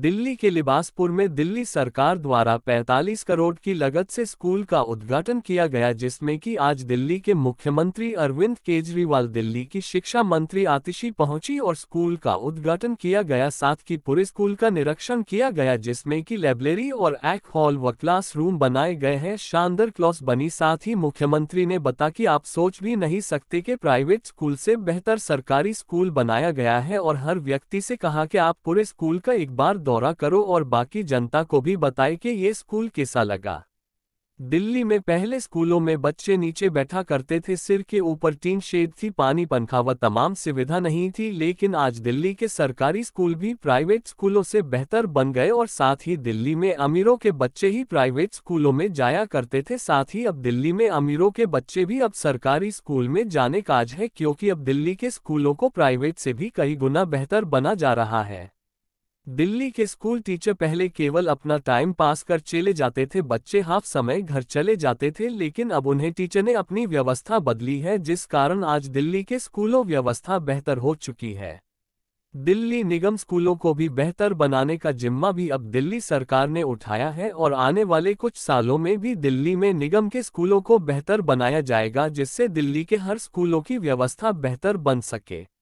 दिल्ली के लिबासपुर में दिल्ली सरकार द्वारा 45 करोड़ की लगत से स्कूल का उद्घाटन किया गया जिसमें कि आज दिल्ली के मुख्यमंत्री अरविंद केजरीवाल दिल्ली की शिक्षा मंत्री आतिशी पहुंची और स्कूल का उद्घाटन किया गया साथ ही पूरे स्कूल का निरीक्षण किया गया जिसमें कि लाइब्रेरी और एक हॉल व क्लास रूम बनाए गए हैं शानदार क्लॉस बनी साथ ही मुख्यमंत्री ने बता की आप सोच भी नहीं सकते की प्राइवेट स्कूल से बेहतर सरकारी स्कूल बनाया गया है और हर व्यक्ति से कहा कि आप पूरे स्कूल का एक बार दौरा करो और बाकी जनता को भी बताए कि ये स्कूल कैसा लगा दिल्ली में पहले स्कूलों में बच्चे नीचे बैठा करते थे सिर के ऊपर टीन शेड थी पानी पंखा व तमाम सुविधा नहीं थी लेकिन आज दिल्ली के सरकारी स्कूल भी प्राइवेट स्कूलों से बेहतर बन गए और साथ ही दिल्ली में अमीरों के बच्चे ही प्राइवेट स्कूलों में जाया करते थे साथ ही अब दिल्ली में अमीरों के बच्चे भी अब सरकारी स्कूल में जाने काज है क्योंकि अब दिल्ली के स्कूलों को प्राइवेट से भी कई गुना बेहतर बना जा रहा है दिल्ली के स्कूल टीचर पहले केवल अपना टाइम पास कर चले जाते थे बच्चे हाफ समय घर चले जाते थे लेकिन अब उन्हें टीचर ने अपनी व्यवस्था बदली है जिस कारण आज दिल्ली के स्कूलों व्यवस्था बेहतर हो चुकी है दिल्ली निगम स्कूलों को भी बेहतर बनाने का जिम्मा भी अब दिल्ली सरकार ने उठाया है और आने वाले कुछ सालों में भी दिल्ली में निगम के स्कूलों को बेहतर बनाया जाएगा जिससे दिल्ली के हर स्कूलों की व्यवस्था बेहतर बन सके